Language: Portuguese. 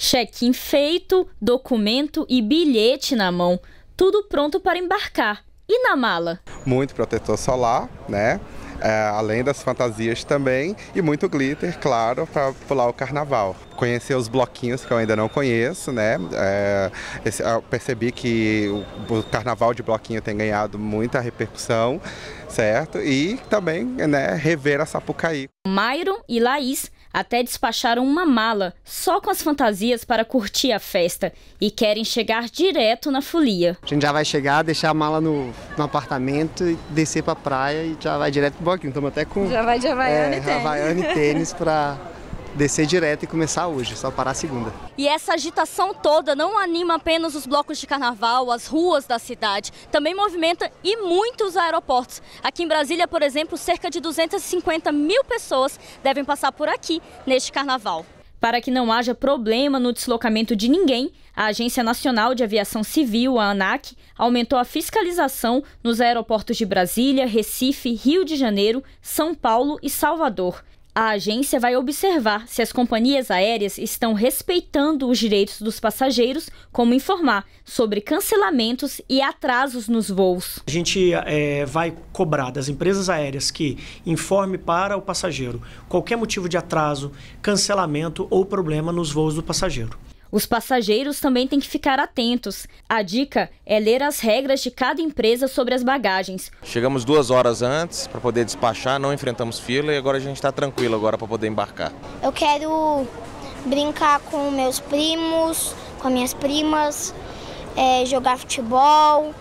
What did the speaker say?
check-in feito, documento e bilhete na mão, tudo pronto para embarcar. E na mala? Muito protetor solar, né? É, além das fantasias também, e muito glitter, claro, para pular o carnaval. Conhecer os bloquinhos que eu ainda não conheço, né? É, esse, percebi que o, o, carnaval de bloquinho tem ganhado muita repercussão, certo? E também né, rever a Sapucaí. Mairon e Laís até despacharam uma mala só com as fantasias para curtir a festa e querem chegar direto na folia. A gente já vai chegar, deixar a mala no, no apartamento, descer para a praia e já vai direto pro bloquinho. Estamos até com. Já vai de Havaiana é, e tênis. Havaiana e tênis para descer direto e começar hoje, só parar a segunda. E essa agitação toda não anima apenas os blocos de carnaval, as ruas da cidade, também movimenta e muitos aeroportos. Aqui em Brasília, por exemplo, cerca de 250 mil pessoas devem passar por aqui neste carnaval. Para que não haja problema no deslocamento de ninguém, a Agência Nacional de Aviação Civil, a ANAC, aumentou a fiscalização nos aeroportos de Brasília, Recife, Rio de Janeiro, São Paulo e Salvador. A agência vai observar se as companhias aéreas estão respeitando os direitos dos passageiros, como informar sobre cancelamentos e atrasos nos voos. A gente é, vai cobrar das empresas aéreas que informe para o passageiro qualquer motivo de atraso, cancelamento ou problema nos voos do passageiro. Os passageiros também têm que ficar atentos. A dica é ler as regras de cada empresa sobre as bagagens. Chegamos duas horas antes para poder despachar, não enfrentamos fila e agora a gente está tranquilo agora para poder embarcar. Eu quero brincar com meus primos, com minhas primas, é, jogar futebol,